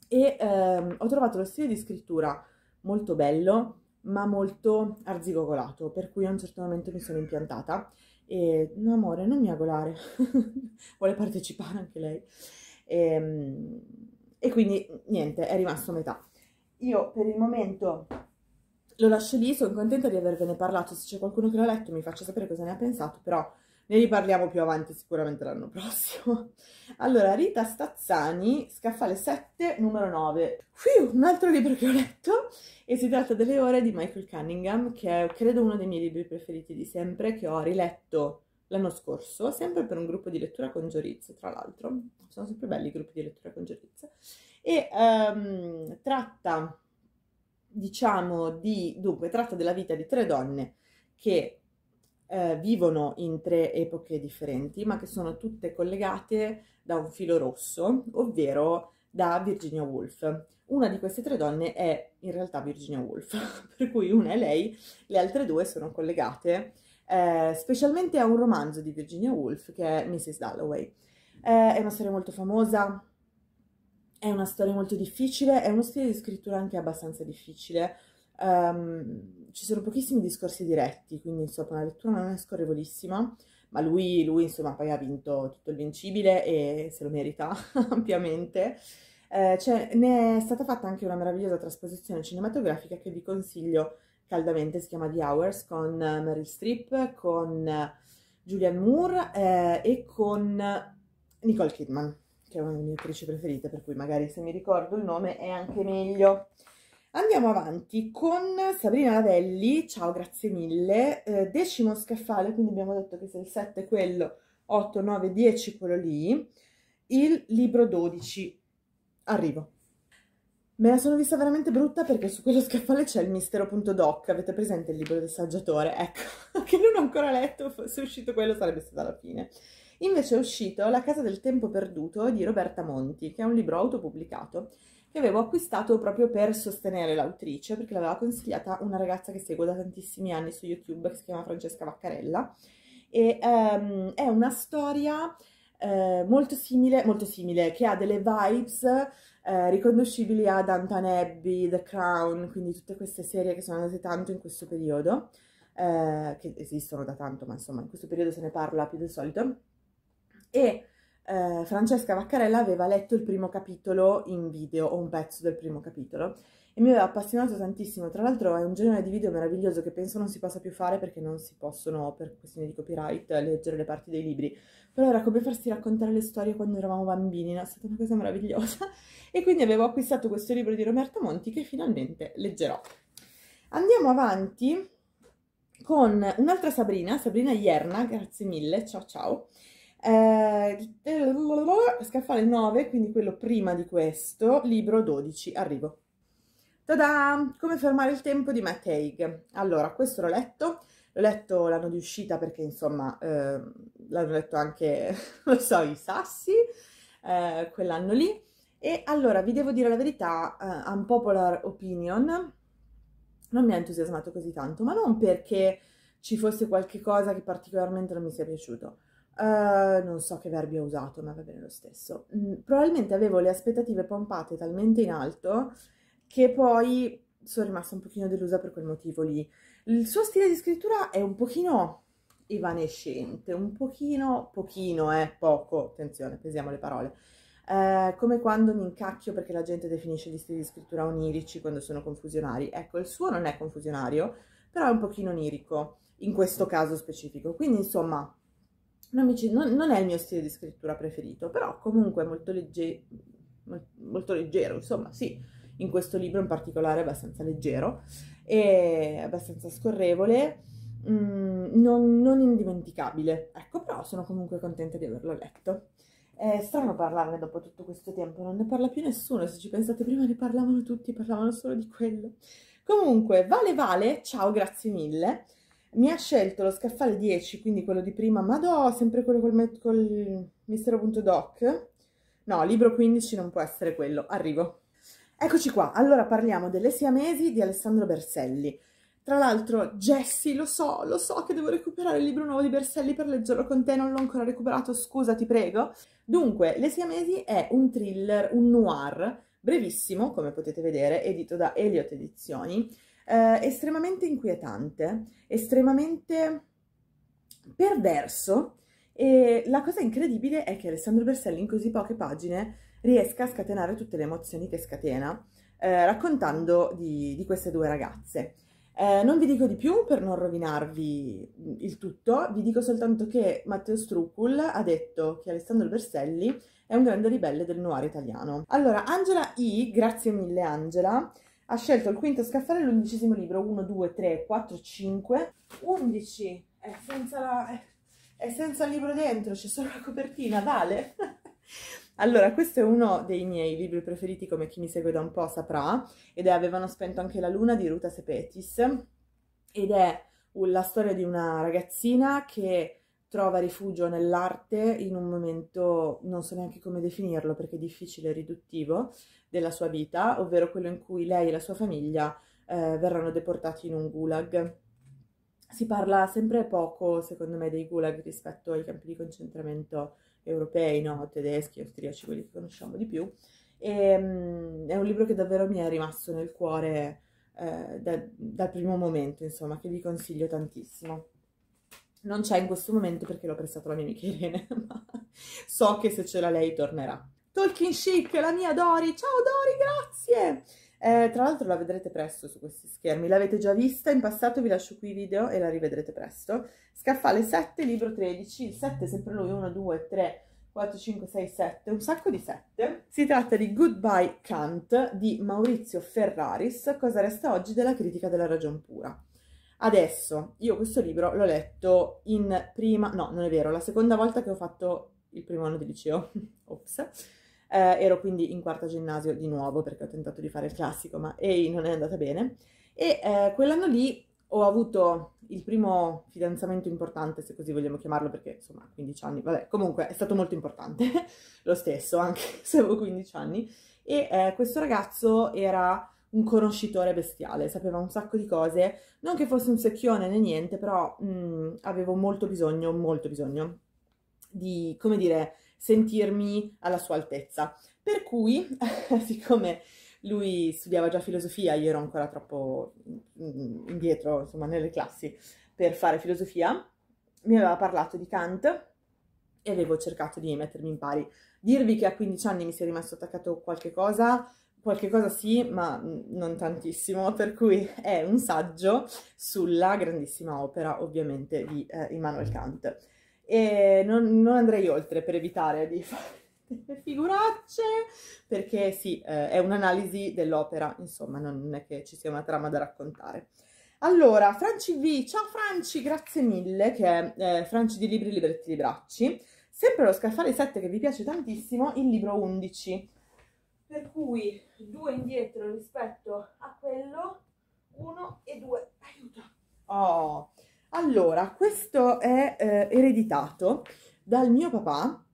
A: e ehm, ho trovato lo stile di scrittura molto bello, ma molto arzigogolato, per cui a un certo momento mi sono impiantata e no amore, non mi agolare, vuole partecipare anche lei. E, ehm, e quindi niente, è rimasto a metà. Io per il momento lo lascio lì, sono contenta di avervene parlato, se c'è qualcuno che l'ha letto mi faccia sapere cosa ne ha pensato, però ne riparliamo più avanti sicuramente l'anno prossimo. Allora, Rita Stazzani, scaffale 7, numero 9. Fiu, un altro libro che ho letto e si tratta delle ore di Michael Cunningham, che è credo uno dei miei libri preferiti di sempre, che ho riletto l'anno scorso, sempre per un gruppo di lettura con Giorizzo, tra l'altro. Sono sempre belli i gruppi di lettura con Giorizzo. E um, tratta, diciamo, di... dunque, tratta della vita di tre donne che eh, vivono in tre epoche differenti, ma che sono tutte collegate da un filo rosso, ovvero da Virginia Woolf. Una di queste tre donne è in realtà Virginia Woolf, per cui una è lei, le altre due sono collegate, eh, specialmente a un romanzo di Virginia Woolf che è Mrs. Dalloway. Eh, è una storia molto famosa, è una storia molto difficile, è uno stile di scrittura anche abbastanza difficile, Um, ci sono pochissimi discorsi diretti, quindi insomma la lettura non è scorrevolissima, ma lui, lui insomma poi ha vinto tutto il vincibile e se lo merita ampiamente. Eh, cioè, ne è stata fatta anche una meravigliosa trasposizione cinematografica che vi consiglio caldamente, si chiama The Hours con Meryl Streep, con Julian Moore eh, e con Nicole Kidman, che è una delle mie attrici preferite, per cui magari se mi ricordo il nome è anche meglio. Andiamo avanti con Sabrina Lavelli, ciao grazie mille, eh, decimo scaffale, quindi abbiamo detto che se il 7 è quello, 8, 9, 10 quello lì, il libro 12, arrivo. Me la sono vista veramente brutta perché su quello scaffale c'è il mistero doc, avete presente il libro del saggiatore? Ecco, che non ho ancora letto, se è uscito quello sarebbe stata la fine. Invece è uscito La casa del tempo perduto di Roberta Monti, che è un libro autopubblicato che avevo acquistato proprio per sostenere l'autrice, perché l'aveva consigliata una ragazza che seguo da tantissimi anni su YouTube, che si chiama Francesca Vaccarella, e um, è una storia eh, molto simile, molto simile, che ha delle vibes eh, riconoscibili ad Downton Abbey, The Crown, quindi tutte queste serie che sono andate tanto in questo periodo, eh, che esistono da tanto, ma insomma in questo periodo se ne parla più del solito, e eh, Francesca Vaccarella aveva letto il primo capitolo in video, o un pezzo del primo capitolo, e mi aveva appassionato tantissimo. Tra l'altro è un genere di video meraviglioso che penso non si possa più fare perché non si possono, per questioni di copyright, leggere le parti dei libri. Però era come farsi raccontare le storie quando eravamo bambini, no? è stata una cosa meravigliosa. E quindi avevo acquistato questo libro di Roberto Monti che finalmente leggerò. Andiamo avanti con un'altra Sabrina, Sabrina Ierna, grazie mille, ciao ciao eh, scaffale 9, quindi quello prima di questo, libro 12, arrivo. Tada! Come fermare il tempo di Matt Haig. Allora, questo l'ho letto, l'ho letto l'anno di uscita perché insomma eh, l'hanno letto anche, non so, i sassi, eh, quell'anno lì. E allora, vi devo dire la verità, eh, un unpopular opinion, non mi ha entusiasmato così tanto, ma non perché ci fosse qualche cosa che particolarmente non mi sia piaciuto, Uh, non so che verbi ho usato, ma va bene lo stesso. Mm, probabilmente avevo le aspettative pompate talmente in alto che poi sono rimasta un pochino delusa per quel motivo lì. Il suo stile di scrittura è un pochino evanescente, un pochino, pochino, eh, poco, attenzione, pesiamo le parole. Eh, come quando mi incacchio perché la gente definisce gli stili di scrittura onirici quando sono confusionari. Ecco, il suo non è confusionario, però è un pochino onirico in questo caso specifico. Quindi, insomma, non, mi, non, non, è il mio stile di scrittura preferito, però comunque molto, legge, molto leggero, insomma sì, in questo libro in particolare è abbastanza leggero e abbastanza scorrevole, mh, mm, non, non, indimenticabile. Ecco, però sono comunque contenta di averlo letto. È strano parlarne dopo tutto questo tempo, non ne parla più nessuno, se ci pensate prima ne parlavano tutti, parlavano solo di quello. Comunque, vale vale, ciao, grazie mille mi ha scelto lo scaffale 10, quindi quello di prima, ma do sempre quello col, col mistero.doc. No, libro 15 non può essere quello, arrivo. Eccoci qua, allora parliamo delle siamesi di Alessandro Berselli. Tra l'altro, Jessie, lo so, lo so che devo recuperare il libro nuovo di Berselli per leggerlo con te, non l'ho ancora recuperato, scusa, ti prego. Dunque, Le Siamesi è un thriller, un noir, brevissimo, come potete vedere, edito da Elliot Edizioni, eh, estremamente inquietante, estremamente perverso e la cosa incredibile è che Alessandro Berselli in così poche pagine riesca a scatenare tutte le emozioni che scatena eh, raccontando di, di, queste due ragazze. Eh, non vi dico di più per non rovinarvi il tutto, vi dico soltanto che Matteo Strucul ha detto che Alessandro Berselli è un grande ribelle del noir italiano. Allora, Angela I, grazie mille Angela, ha scelto il quinto scaffale e l'undicesimo libro. 1, 2, 3, 4, 5. 11. È senza, la... è senza il libro dentro, c'è solo la copertina. Vale? Allora, questo è uno dei miei libri preferiti, come chi mi segue da un po' saprà, ed è Avevano spento anche la luna di Ruta Sepetis, ed è la storia di una ragazzina che trova rifugio nell'arte in un momento, non so neanche come definirlo perché è difficile e riduttivo, della sua vita, ovvero quello in cui lei e la sua famiglia eh, verranno deportati in un gulag. Si parla sempre poco, secondo me, dei gulag rispetto ai campi di concentramento europei, no? tedeschi, austriaci, quelli che conosciamo di più. E, ehm, è un libro che davvero mi è rimasto nel cuore eh, da, dal primo momento, insomma, che vi consiglio tantissimo. Non c'è in questo momento perché l'ho prestato alla mia amica Irene, ma so che se ce l'ha lei tornerà. Talking Chic, la mia Dori, ciao Dori, grazie! Eh, tra l'altro la vedrete presto su questi schermi, l'avete già vista, in passato vi lascio qui i video e la rivedrete presto. Scaffale 7, libro 13, il 7 è sempre lui, 1, 2, 3, 4, 5, 6, 7, un sacco di 7. Si tratta di Goodbye Kant di Maurizio Ferraris, cosa resta oggi della critica della ragion pura. Adesso, io questo libro l'ho letto in prima, no, non è vero, la seconda volta che ho fatto il primo anno di liceo, ops, eh, ero quindi in quarta ginnasio di nuovo perché ho tentato di fare il classico, ma ehi, non è andata bene. E eh, quell'anno lì ho avuto il primo fidanzamento importante, se così vogliamo chiamarlo, perché insomma 15 anni, vabbè, comunque è stato molto importante lo stesso, anche se avevo 15 anni. E eh, questo ragazzo era un conoscitore bestiale, sapeva un sacco di cose, non che fosse un secchione né niente, però mh, mm, avevo molto bisogno, molto bisogno di, come dire, sentirmi alla sua altezza. Per cui, siccome lui studiava già filosofia, io ero ancora troppo mm, indietro, insomma, nelle classi per fare filosofia, mi aveva parlato di Kant e avevo cercato di mettermi in pari. Dirvi che a 15 anni mi si è rimasto attaccato qualche cosa qualche cosa sì, ma non tantissimo, per cui è un saggio sulla grandissima opera, ovviamente, di eh, Immanuel Kant. E non, non, andrei oltre per evitare di fare delle figuracce, perché sì, eh, è un'analisi dell'opera, insomma, non è che ci sia una trama da raccontare. Allora, Franci V, ciao Franci, grazie mille, che è eh, Franci di Libri, Libretti, Libracci. Sempre lo Scaffale 7 che vi piace tantissimo, il libro 11, per cui due indietro rispetto a quello, uno e due, aiuto. Oh, allora, questo è eh, ereditato dal mio papà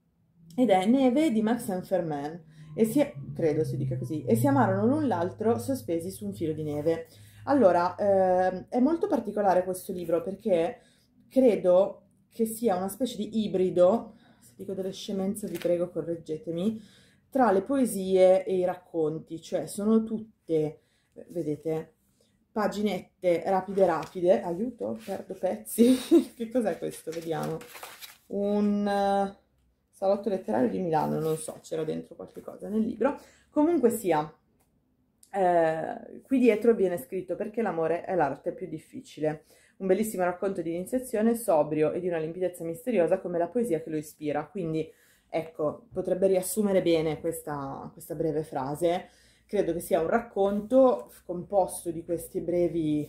A: ed è Neve di Max Saint Fermain e si, è, credo si dica così, e si amarono l'un l'altro sospesi su un filo di neve. Allora, eh, è molto particolare questo libro perché credo che sia una specie di ibrido, se dico delle scemenze vi prego correggetemi, tra le poesie e i racconti, cioè sono tutte, eh, vedete, paginette rapide rapide, aiuto, perdo pezzi, che cos'è questo? Vediamo, un eh, salotto letterario di Milano, non so, c'era dentro qualche cosa nel libro, comunque sia, eh, qui dietro viene scritto perché l'amore è l'arte più difficile, un bellissimo racconto di iniziazione sobrio e di una limpidezza misteriosa come la poesia che lo ispira, quindi Ecco, potrebbe riassumere bene questa, questa breve frase. Credo che sia un racconto composto di queste brevi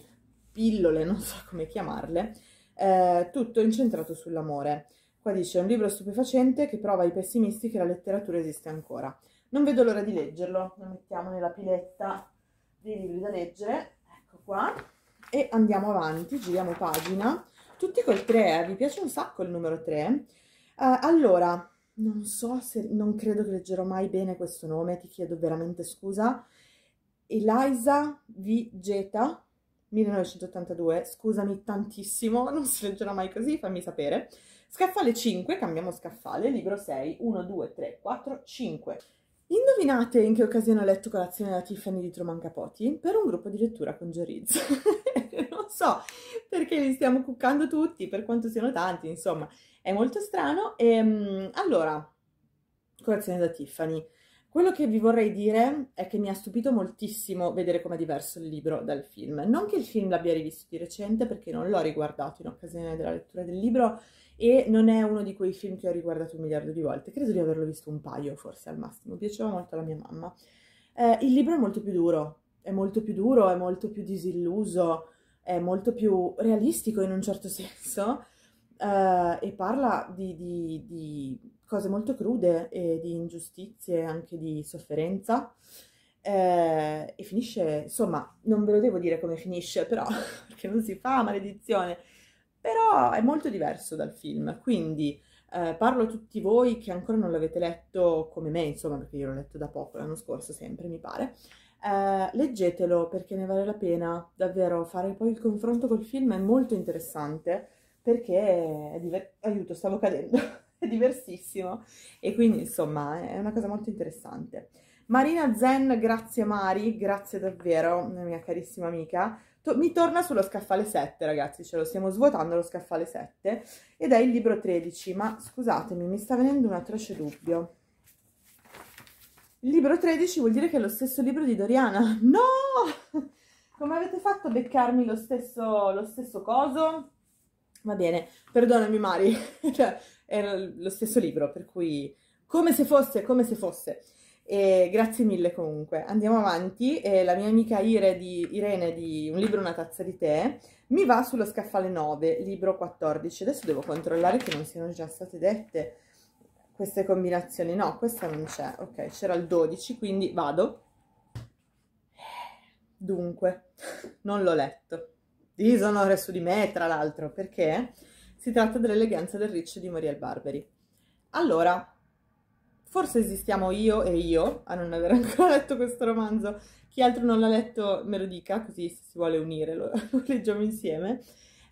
A: pillole, non so come chiamarle, eh, tutto incentrato sull'amore. Qua dice un libro stupefacente che prova ai pessimisti che la letteratura esiste ancora. Non vedo l'ora di leggerlo, lo mettiamo nella piletta dei libri da leggere, ecco qua, e andiamo avanti, giriamo pagina, tutti col 3, eh? vi piace un sacco il numero 3? Eh, allora, non so se, non credo che leggerò mai bene questo nome, ti chiedo veramente scusa, Eliza V. Geta, 1982, scusami tantissimo, non si leggerà mai così, fammi sapere. Scaffale 5, cambiamo scaffale, libro 6, 1, 2, 3, 4, 5. Indovinate in che occasione ho letto colazione da Tiffany di Truman Capoti? Per un gruppo di lettura con Geriz. non so perché li stiamo cuccando tutti, per quanto siano tanti, insomma. È molto strano. E, ehm, allora, colazione da Tiffany. Quello che vi vorrei dire è che mi ha stupito moltissimo vedere com'è diverso il libro dal film. Non che il film l'abbia rivisto di recente, perché non l'ho riguardato in occasione della lettura del libro e non è uno di quei film che ho riguardato un miliardo di volte. Credo di averlo visto un paio, forse al massimo. Piaceva molto alla mia mamma. Eh, il libro è molto più duro, è molto più duro, è molto più disilluso, è molto più realistico in un certo senso eh, e parla di, di, di, cose molto crude e di ingiustizie, anche di sofferenza. Eh, e finisce, insomma, non ve lo devo dire come finisce, però, perché non si fa maledizione, però è molto diverso dal film, quindi... Eh, parlo a tutti voi che ancora non l'avete letto come me, insomma, perché io l'ho letto da poco, l'anno scorso sempre, mi pare. Eh, leggetelo perché ne vale la pena davvero fare poi il confronto col film, è molto interessante perché è diver- aiuto, stavo cadendo, è diversissimo e quindi insomma è una cosa molto interessante. Marina Zen, grazie Mari, grazie davvero, una mia carissima amica. To- mi torna sullo scaffale 7, ragazzi, ce lo stiamo svuotando lo scaffale 7 ed è il libro 13, ma scusatemi, mi sta venendo un atroce dubbio. Il libro 13 vuol dire che è lo stesso libro di Doriana. No! Come avete fatto a beccarmi lo stesso, lo stesso coso? Va bene, perdonami Mari, cioè, era lo stesso libro, per cui come se fosse, come se fosse. E grazie mille comunque. Andiamo avanti. E la mia amica Ire di, Irene di Un libro, una tazza di tè mi va sullo scaffale 9, libro 14. Adesso devo controllare che non siano già state dette queste combinazioni. No, questa non c'è. Ok, c'era il 12, quindi vado. Dunque, non l'ho letto. Disonore su di me, tra l'altro, perché si tratta dell'eleganza del Riccio di Muriel Barberi. Allora, forse esistiamo io e io a non aver ancora letto questo romanzo. Chi altro non l'ha letto me lo dica, così se si vuole unire lo, lo leggiamo insieme.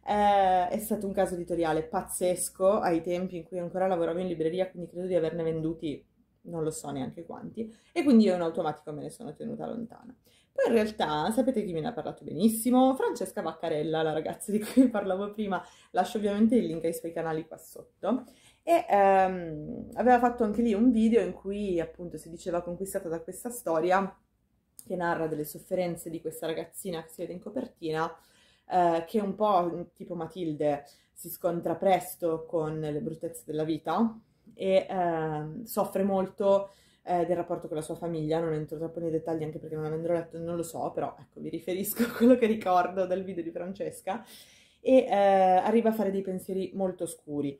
A: Eh, è stato un caso editoriale pazzesco ai tempi in cui ancora lavoravo in libreria, quindi credo di averne venduti non lo so neanche quanti, e quindi io in automatico me ne sono tenuta lontana. Poi in realtà sapete chi me ne ha parlato benissimo? Francesca Vaccarella, la ragazza di cui parlavo prima, lascio ovviamente il link ai suoi canali qua sotto. E ehm, aveva fatto anche lì un video in cui appunto si diceva conquistata da questa storia che narra delle sofferenze di questa ragazzina che si vede in copertina, eh, che un po' tipo Matilde si scontra presto con le bruttezze della vita e eh, soffre molto eh, del rapporto con la sua famiglia, non entro troppo nei dettagli anche perché non avendo letto non lo so, però ecco, vi riferisco a quello che ricordo dal video di Francesca e eh, arriva a fare dei pensieri molto scuri,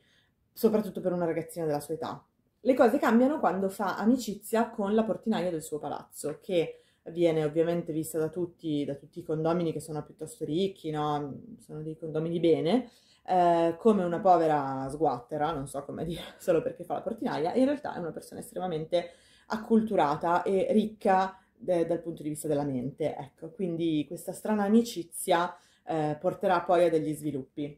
A: soprattutto per una ragazzina della sua età. Le cose cambiano quando fa amicizia con la portinaia del suo palazzo, che viene ovviamente vista da tutti, da tutti i condomini che sono piuttosto ricchi, no? sono dei condomini bene, eh, come una povera sguattera, non so come dire, solo perché fa la portinaia, in realtà è una persona estremamente acculturata e ricca de- dal punto di vista della mente. Ecco, quindi questa strana amicizia eh, porterà poi a degli sviluppi.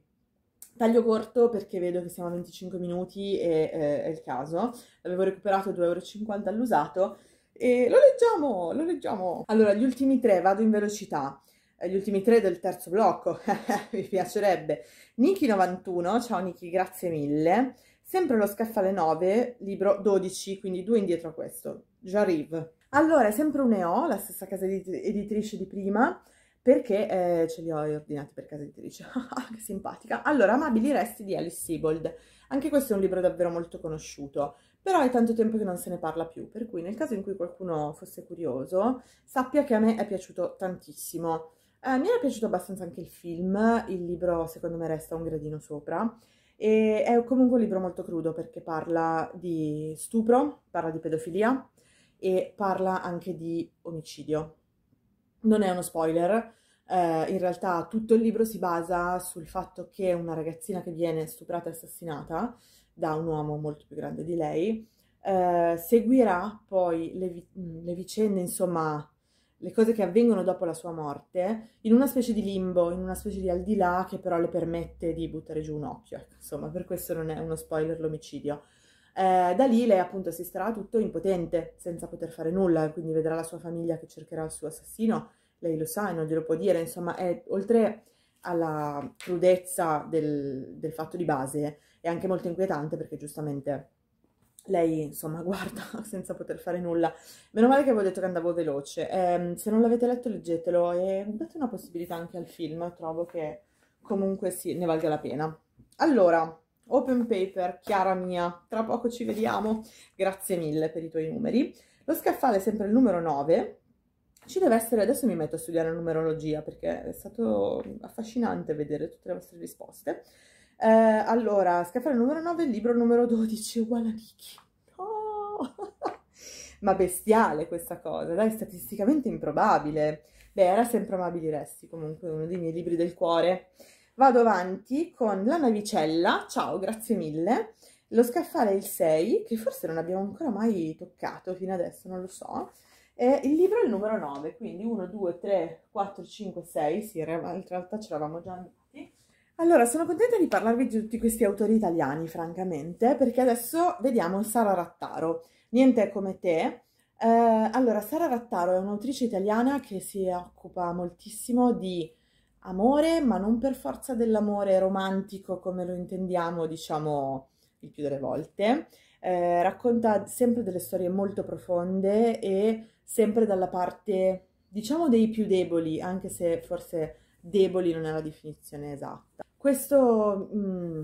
A: Taglio corto perché vedo che siamo a 25 minuti e eh, è il caso. L'avevo recuperato 2,50 euro all'usato e lo leggiamo, lo leggiamo. Allora, gli ultimi tre, vado in velocità eh, gli ultimi tre del terzo blocco, mi piacerebbe. Niki91, ciao Niki, grazie mille. Sempre lo scaffale 9, libro 12, quindi due indietro a questo, J'arrive. Allora, è sempre un EO, la stessa casa editrice di prima, perché eh, ce li ho ordinati per casa editrice, che simpatica. Allora, Amabili resti di Alice Siebold. Anche questo è un libro davvero molto conosciuto, però è tanto tempo che non se ne parla più, per cui nel caso in cui qualcuno fosse curioso, sappia che a me è piaciuto tantissimo. Eh, mi era piaciuto abbastanza anche il film, il libro secondo me resta un gradino sopra. E è comunque un libro molto crudo perché parla di stupro, parla di pedofilia e parla anche di omicidio. Non è uno spoiler, eh, in realtà tutto il libro si basa sul fatto che una ragazzina che viene stuprata e assassinata da un uomo molto più grande di lei eh, seguirà poi le, vi- le vicende, insomma, le cose che avvengono dopo la sua morte, in una specie di limbo, in una specie di al di là che però le permette di buttare giù un occhio. Ecco, insomma, per questo non è uno spoiler l'omicidio. Eh, da lì lei appunto assisterà tutto impotente, senza poter fare nulla, quindi vedrà la sua famiglia che cercherà il suo assassino, lei lo sa e non glielo può dire, insomma, è, oltre alla crudezza del, del fatto di base, è anche molto inquietante perché giustamente lei insomma guarda senza poter fare nulla. Meno male che avevo detto che andavo veloce. Eh, se non l'avete letto leggetelo e date una possibilità anche al film, trovo che comunque sì, ne valga la pena. Allora, open paper, Chiara mia, tra poco ci vediamo, grazie mille per i tuoi numeri. Lo scaffale è sempre il numero 9, ci deve essere, adesso mi metto a studiare numerologia perché è stato affascinante vedere tutte le vostre risposte. Eh, allora, scaffale numero 9, libro numero 12, uguale a Kiki. No! Ma bestiale questa cosa, dai, statisticamente improbabile. Beh, era sempre Amabili Resti, comunque uno dei miei libri del cuore. Vado avanti con La navicella, ciao, grazie mille. Lo scaffale il 6, che forse non abbiamo ancora mai toccato fino adesso, non lo so. Eh, il libro è il numero 9, quindi 1, 2, 3, 4, 5, 6, sì, in realtà ce l'avamo già allora, sono contenta di parlarvi di tutti questi autori italiani, francamente, perché adesso vediamo Sara Rattaro. Niente come te. Eh, allora, Sara Rattaro è un'autrice italiana che si occupa moltissimo di amore, ma non per forza dell'amore romantico come lo intendiamo, diciamo, il più delle volte. Eh, racconta sempre delle storie molto profonde e sempre dalla parte, diciamo, dei più deboli, anche se forse deboli non è la definizione esatta. Questo mh, mm,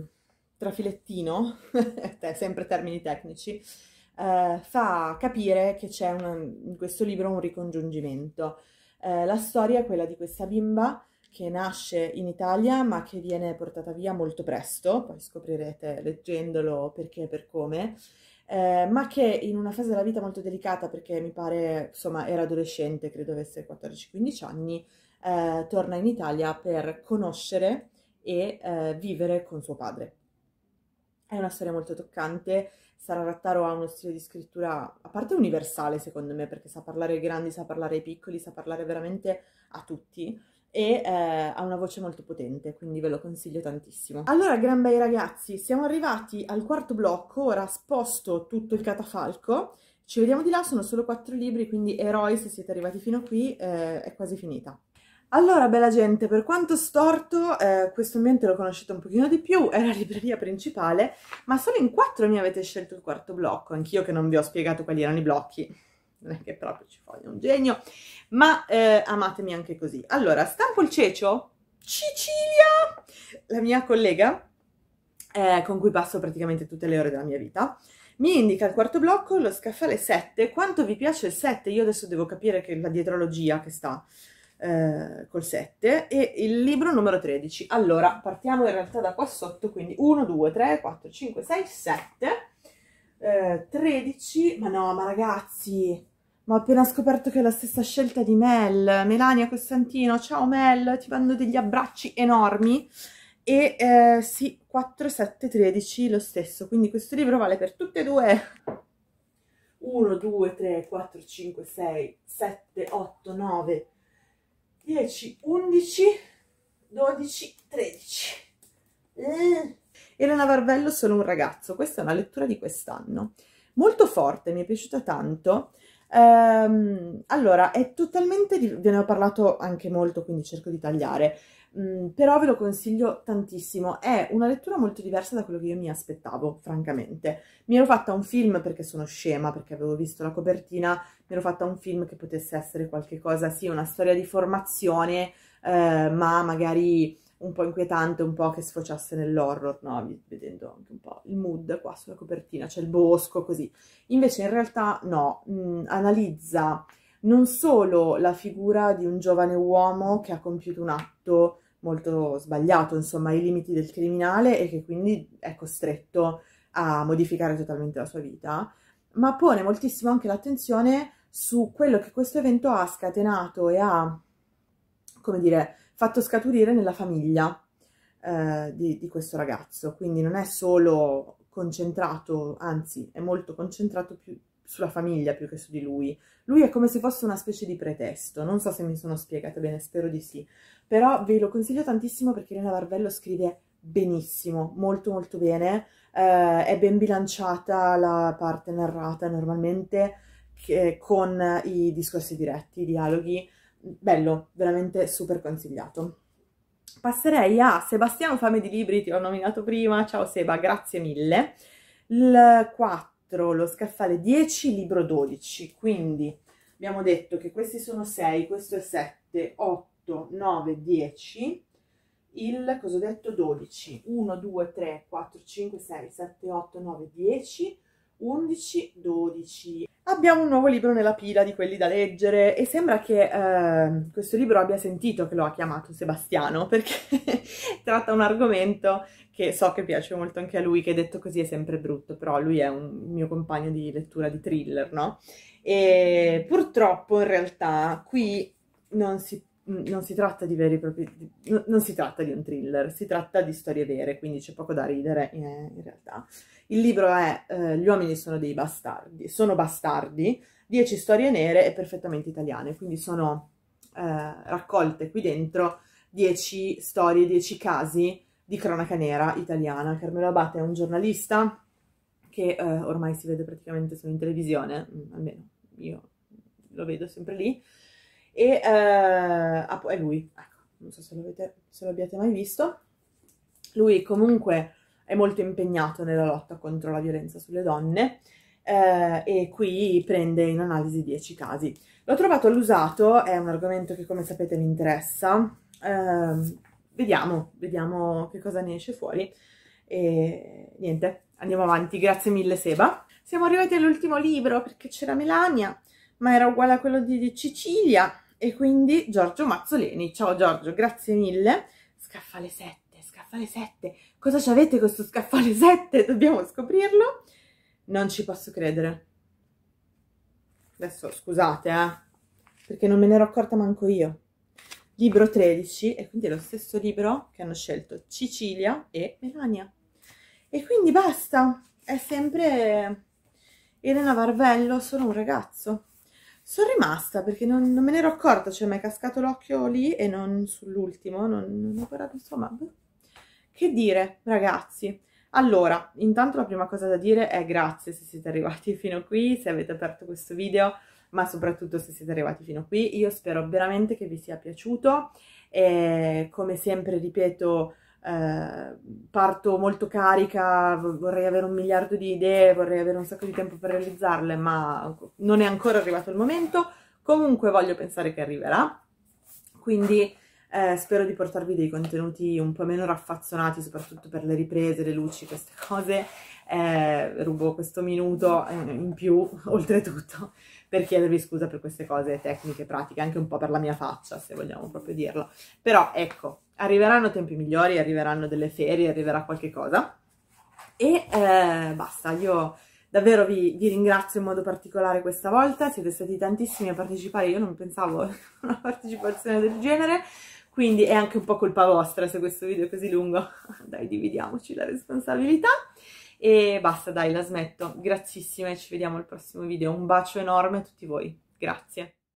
A: trafilettino, sempre termini tecnici, eh, fa capire che c'è in questo libro un ricongiungimento. Eh, la storia è quella di questa bimba che nasce in Italia ma che viene portata via molto presto, poi scoprirete leggendolo perché e per come, eh, ma che in una fase della vita molto delicata, perché mi pare, insomma, era adolescente, credo avesse 14-15 anni, eh, torna in Italia per conoscere e eh, vivere con suo padre. È una storia molto toccante. Sara Rattaro ha uno stile di scrittura, a parte universale secondo me, perché sa parlare ai grandi, sa parlare ai piccoli, sa parlare veramente a tutti e eh, ha una voce molto potente, quindi ve lo consiglio tantissimo. Allora, gran bei ragazzi, siamo arrivati al quarto blocco, ora sposto tutto il catafalco. Ci vediamo di là, sono solo quattro libri, quindi eroi se siete arrivati fino a qui, eh, è quasi finita. Allora, bella gente, per quanto storto, eh, questo ambiente lo conoscete un pochino di più, è la libreria principale, ma solo in quattro mi avete scelto il quarto blocco, anch'io che non vi ho spiegato quali erano i blocchi, non è che proprio ci voglia un genio, ma eh, amatemi anche così. Allora, stampo il cecio? Cicilia, la mia collega, eh, con cui passo praticamente tutte le ore della mia vita, mi indica il quarto blocco, lo scaffale 7, quanto vi piace il 7? Io adesso devo capire che la dietrologia che sta eh, col 7 e il libro numero 13. Allora, partiamo in realtà da qua sotto, quindi 1, 2, 3, 4, 5, 6, 7, eh, 13, ma no, ma ragazzi, ma ho appena scoperto che è la stessa scelta di Mel, Melania Costantino, ciao Mel, ti mando degli abbracci enormi e eh, sì, 13 lo stesso, quindi questo libro vale per tutte e due. 1, 2, 3, 4, 5, 6, 7, 8, 9, 10, 11, 12, 13. Mm. Elena Varvello, solo un ragazzo. Questa è una lettura di quest'anno. Molto forte, mi è piaciuta tanto. Ehm, allora, è totalmente, ve ne ho parlato anche molto, quindi cerco di tagliare. Mm, però ve lo consiglio tantissimo. È una lettura molto diversa da quello che io mi aspettavo, francamente. Mi ero fatta un film perché sono scema, perché avevo visto la copertina, mi ero fatta un film che potesse essere qualcosa, sì, una storia di formazione, eh, ma magari un po' inquietante, un po' che sfociasse nell'horror, no? Vedendo anche un po' il mood qua sulla copertina, c'è cioè il bosco, così. Invece in realtà no, mh, mm, analizza non solo la figura di un giovane uomo che ha compiuto un atto molto sbagliato, insomma, ai limiti del criminale e che quindi è costretto a modificare totalmente la sua vita, ma pone moltissimo anche l'attenzione su quello che questo evento ha scatenato e ha, come dire, fatto scaturire nella famiglia eh, di, di questo ragazzo. Quindi non è solo concentrato, anzi è molto concentrato più sulla famiglia più che su di lui. Lui è come se fosse una specie di pretesto, non so se mi sono spiegata bene, spero di sì. Però ve lo consiglio tantissimo perché Elena Barvello scrive benissimo, molto molto bene, eh, è ben bilanciata la parte narrata normalmente che, con i discorsi diretti, i dialoghi, bello, veramente super consigliato. Passerei a Sebastiano Fame di Libri, ti ho nominato prima, ciao Seba, grazie mille. Il 4 dentro lo scaffale 10, libro 12, quindi abbiamo detto che questi sono 6, questo è 7, 8, 9, 10, il, cosa ho detto, 12, 1, 2, 3, 4, 5, 6, 7, 8, 9, 10, 11, 12. Abbiamo un nuovo libro nella pila di quelli da leggere e sembra che eh, questo libro abbia sentito che lo ha chiamato Sebastiano perché tratta un argomento che so che piace molto anche a lui, che detto così è sempre brutto, però lui è un mio compagno di lettura di thriller, no? E purtroppo in realtà qui non si, non si tratta di veri e propri... No, non si tratta di un thriller, si tratta di storie vere, quindi c'è poco da ridere eh, in realtà. Il libro è eh, Gli uomini sono dei bastardi, sono bastardi, 10 storie nere e perfettamente italiane, quindi sono eh, raccolte qui dentro 10 storie, 10 casi di cronaca nera italiana. Carmelo Abate è un giornalista che eh, ormai si vede praticamente solo in televisione, mm, almeno io lo vedo sempre lì, e eh, ah, è lui, ecco, non so se lo, avete, se lo abbiate mai visto. Lui comunque è molto impegnato nella lotta contro la violenza sulle donne eh, e qui prende in analisi 10 casi. L'ho trovato all'usato, è un argomento che come sapete mi interessa, eh, vediamo, vediamo che cosa ne esce fuori. E niente, andiamo avanti. Grazie mille, Seba. Siamo arrivati all'ultimo libro perché c'era Melania, ma era uguale a quello di Cecilia. E quindi Giorgio Mazzoleni. Ciao Giorgio, grazie mille. Scaffale 7, scaffale 7. Cosa ci avete questo scaffale 7? Dobbiamo scoprirlo. Non ci posso credere. Adesso scusate, eh, perché non me ne ero accorta manco io libro 13 e quindi è lo stesso libro che hanno scelto Cecilia e Melania. E quindi basta, è sempre Elena Varvello, sono un ragazzo. Sono rimasta perché non, non me ne ero accorta, cioè mi è cascato l'occhio lì e non sull'ultimo, non, non ho guardato insomma. Boh. Che dire ragazzi, allora, intanto la prima cosa da dire è grazie se siete arrivati fino qui, se avete aperto questo video, ma soprattutto se siete arrivati fino a qui. Io spero veramente che vi sia piaciuto e come sempre ripeto eh, parto molto carica, vorrei avere un miliardo di idee, vorrei avere un sacco di tempo per realizzarle, ma non è ancora arrivato il momento. Comunque voglio pensare che arriverà, quindi eh, spero di portarvi dei contenuti un po' meno raffazzonati, soprattutto per le riprese, le luci, queste cose. Eh, rubo questo minuto eh, in più, oltretutto per chiedervi scusa per queste cose tecniche, pratiche, anche un po' per la mia faccia, se vogliamo proprio dirlo. Però ecco, arriveranno tempi migliori, arriveranno delle ferie, arriverà qualche cosa. E eh, basta, io davvero vi, vi, ringrazio in modo particolare questa volta, siete stati tantissimi a partecipare, io non pensavo a una partecipazione del genere, quindi è anche un po' colpa vostra se questo video è così lungo, dai dividiamoci la responsabilità. E basta, dai, la smetto. Grazzissime, ci vediamo al prossimo video. Un bacio enorme a tutti voi. Grazie.